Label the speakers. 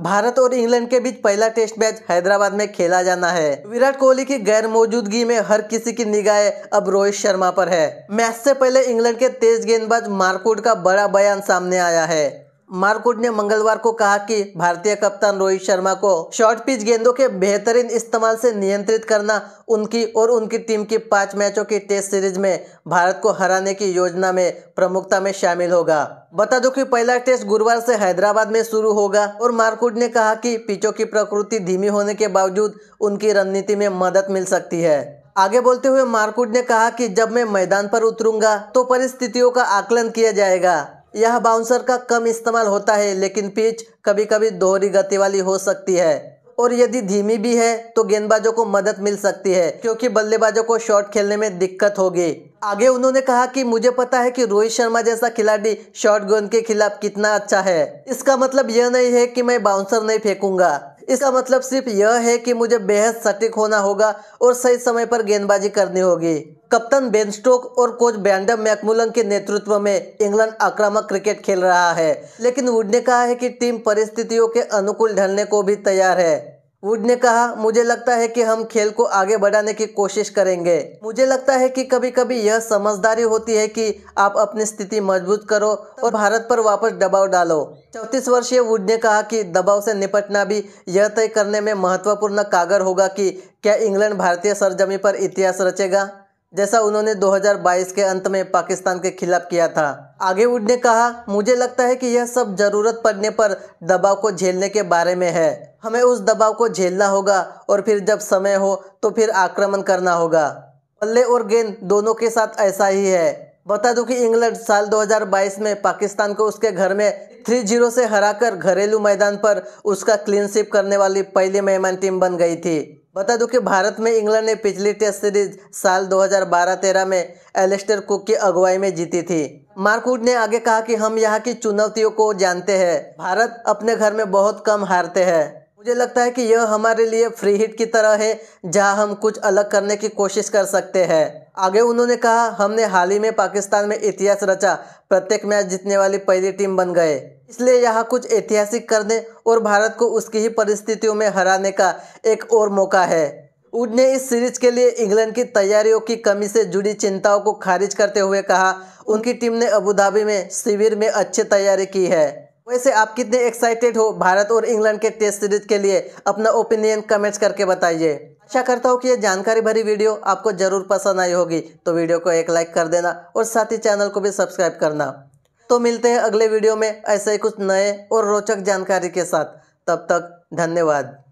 Speaker 1: भारत और इंग्लैंड के बीच पहला टेस्ट मैच हैदराबाद में खेला जाना है विराट कोहली की गैर मौजूदगी में हर किसी की निगाहें अब रोहित शर्मा पर है मैच से पहले इंग्लैंड के तेज गेंदबाज मारकोट का बड़ा बयान सामने आया है मारकुट ने मंगलवार को कहा कि भारतीय कप्तान रोहित शर्मा को शॉर्ट पिच गेंदों के बेहतरीन इस्तेमाल से नियंत्रित करना उनकी और उनकी टीम की पांच मैचों की टेस्ट सीरीज में भारत को हराने की योजना में प्रमुखता में शामिल होगा बता दो कि पहला टेस्ट गुरुवार से हैदराबाद में शुरू होगा और मारकुट ने कहा कि पिचों की प्रकृति धीमी होने के बावजूद उनकी रणनीति में मदद मिल सकती है आगे बोलते हुए मारकुट ने कहा कि जब मैं मैदान पर उतरूंगा तो परिस्थितियों का आकलन किया जाएगा यह बाउंसर का कम इस्तेमाल होता है लेकिन पिच कभी कभी दोहरी गति वाली हो सकती है और यदि धीमी भी है तो गेंदबाजों को मदद मिल सकती है क्योंकि बल्लेबाजों को शॉट खेलने में दिक्कत होगी आगे उन्होंने कहा कि मुझे पता है कि रोहित शर्मा जैसा खिलाड़ी शॉर्ट गेंद के खिलाफ कितना अच्छा है इसका मतलब यह नहीं है कि मैं बाउंसर नहीं फेंकूंगा इसका मतलब सिर्फ यह है कि मुझे बेहद सटीक होना होगा और सही समय पर गेंदबाजी करनी होगी कप्तान बेन स्टोक और कोच ब्रैंडम मैकमुलन के नेतृत्व में इंग्लैंड आक्रामक क्रिकेट खेल रहा है लेकिन वुड ने कहा है कि टीम परिस्थितियों के अनुकूल ढलने को भी तैयार है वुड ने कहा मुझे लगता है कि हम खेल को आगे बढ़ाने की कोशिश करेंगे मुझे लगता है कि कभी कभी यह समझदारी होती है कि आप अपनी स्थिति मजबूत करो और भारत पर वापस दबाव डालो चौतीस वर्षीय वुड ने कहा कि दबाव से निपटना भी यह तय करने में महत्वपूर्ण कागर होगा कि क्या इंग्लैंड भारतीय सरजमी पर इतिहास रचेगा जैसा उन्होंने 2022 के अंत में पाकिस्तान के खिलाफ किया था आगेवुड ने कहा मुझे लगता है कि यह सब ज़रूरत पड़ने पर दबाव को झेलने के बारे में है हमें उस दबाव को झेलना होगा और फिर जब समय हो तो फिर आक्रमण करना होगा बल्ले और गेंद दोनों के साथ ऐसा ही है बता दूं कि इंग्लैंड साल 2022 में पाकिस्तान को उसके घर में थ्री जीरो से हराकर घरेलू मैदान पर उसका क्लीनशिप करने वाली पहली मेहमान टीम बन गई थी बता दूं कि भारत में इंग्लैंड ने पिछली टेस्ट सीरीज साल 2012-13 में एलेस्टर कुक की अगुवाई में जीती थी मार्कवुड ने आगे कहा कि हम यहाँ की चुनौतियों को जानते हैं भारत अपने घर में बहुत कम हारते हैं मुझे लगता है कि यह हमारे लिए फ्री हिट की तरह है जहां हम कुछ अलग करने की कोशिश कर सकते हैं आगे उन्होंने कहा हमने हाल ही में पाकिस्तान में इतिहास रचा प्रत्येक मैच जीतने वाली पहली टीम बन गए इसलिए यहाँ कुछ ऐतिहासिक करने और भारत को उसकी ही परिस्थितियों में हराने का एक और मौका है उड ने इस सीरीज के लिए इंग्लैंड की तैयारियों की कमी से जुड़ी चिंताओं को खारिज करते हुए कहा उनकी टीम ने अबू धाबी में शिविर में अच्छी तैयारी की है वैसे आप कितने एक्साइटेड हो भारत और इंग्लैंड के टेस्ट सीरीज के लिए अपना ओपिनियन कमेंट्स करके बताइए आशा करता हूँ कि ये जानकारी भरी वीडियो आपको जरूर पसंद आई होगी तो वीडियो को एक लाइक कर देना और साथ ही चैनल को भी सब्सक्राइब करना तो मिलते हैं अगले वीडियो में ऐसे ही कुछ नए और रोचक जानकारी के साथ तब तक धन्यवाद